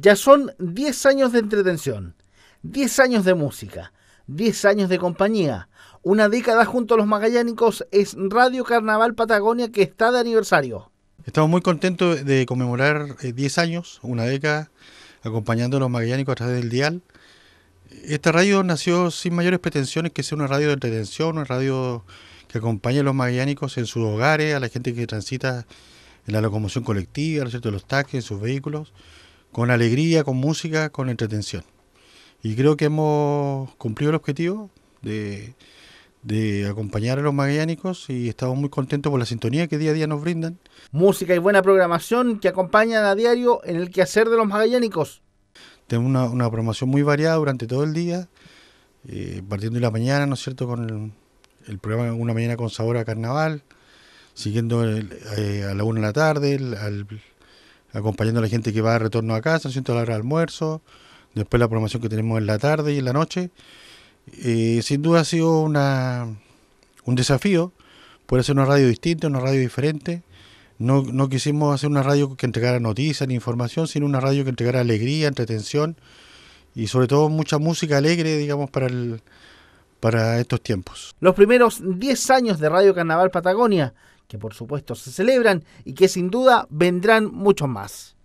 Ya son 10 años de entretención, 10 años de música, 10 años de compañía. Una década junto a los magallánicos es Radio Carnaval Patagonia que está de aniversario. Estamos muy contentos de conmemorar 10 eh, años, una década, acompañando a los magallánicos a través del dial. Esta radio nació sin mayores pretensiones que sea una radio de entretención, una radio que acompañe a los magallánicos en sus hogares, a la gente que transita en la locomoción colectiva, a los taxis, en sus vehículos con alegría, con música, con entretención. Y creo que hemos cumplido el objetivo de, acompañar a los magallánicos y estamos muy contentos por la sintonía que día a día nos brindan. Música y buena programación que acompañan a diario en el quehacer de los magallánicos. Tenemos una, programación muy variada durante todo el día, eh, partiendo en la mañana, ¿no es cierto?, con el, programa Una Mañana con Sabor a Carnaval, siguiendo eh, a la una de la tarde, al, acompañando a la gente que va de retorno a casa, haciendo la hora de almuerzo, después la programación que tenemos en la tarde y en la noche. sin duda ha sido una, un desafío por hacer una radio distinta, una radio diferente. No, quisimos hacer una radio que entregara noticias ni información, sino una radio que entregara alegría, entretención y sobre todo mucha música alegre, digamos, para para estos tiempos. Los primeros 10 años de Radio Carnaval Patagonia que por supuesto se celebran y que sin duda vendrán muchos más.